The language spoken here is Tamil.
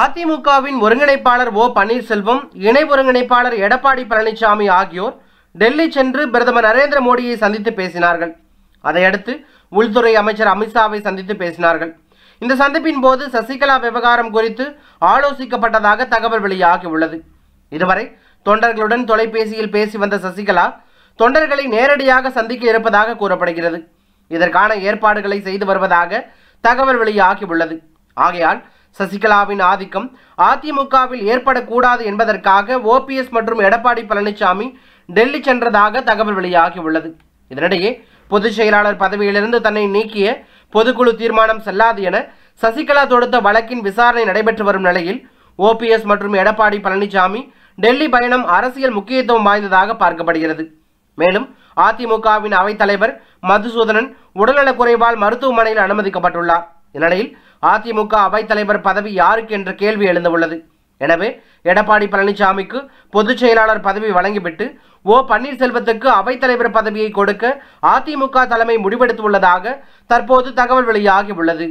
அதிமுகவின் ஒருங்கிணைப்பாளர் ஓ பன்னீர்செல்வம் இணை ஒருங்கிணைப்பாளர் எடப்பாடி பழனிசாமி ஆகியோர் டெல்லி சென்று பிரதமர் நரேந்திர மோடியை சந்தித்து பேசினார்கள் அதையடுத்து உள்துறை அமைச்சர் அமித்ஷாவை சந்தித்து பேசினார்கள் இந்த சந்திப்பின் போது சசிகலா விவகாரம் குறித்து ஆலோசிக்கப்பட்டதாக தகவல் வெளியாகி உள்ளது இதுவரை தொண்டர்களுடன் தொலைபேசியில் பேசி வந்த சசிகலா தொண்டர்களை நேரடியாக சந்திக்க இருப்பதாக கூறப்படுகிறது இதற்கான ஏற்பாடுகளை செய்து வருவதாக தகவல் வெளியாகி உள்ளது ஆகையால் சசிகலாவின் ஆதிக்கம் அதிமுகவில் ஏற்படக்கூடாது என்பதற்காக ஓபிஎஸ் மற்றும் எடப்பாடி பழனிசாமி டெல்லி சென்றதாக தகவல் வெளியாகியுள்ளது இதனிடையே பொதுச் செயலாளர் பதவியிலிருந்து தன்னை நீக்கிய பொதுக்குழு தீர்மானம் செல்லாது என சசிகலா தொடுத்த வழக்கின் விசாரணை நடைபெற்று வரும் நிலையில் ஓபிஎஸ் மற்றும் எடப்பாடி பழனிசாமி டெல்லி பயணம் அரசியல் முக்கியத்துவம் வாய்ந்ததாக பார்க்கப்படுகிறது மேலும் அதிமுகவின் அவைத்தலைவர் மதுசூதனன் உடல்நலக் குறைவால் மருத்துவமனையில் அனுமதிக்கப்பட்டுள்ளார் இந்நிலையில் அதிமுக தலைவர் பதவி யாருக்கு என்ற கேள்வி எழுந்துள்ளது எனவே எடப்பாடி பழனிசாமிக்கு பொதுச் செயலாளர் பதவி வழங்கிவிட்டு ஓ பன்னீர்செல்வத்துக்கு தலைவர் பதவியை கொடுக்க அதிமுக தலைமை முடிவெடுத்துள்ளதாக தற்போது தகவல் வெளியாகியுள்ளது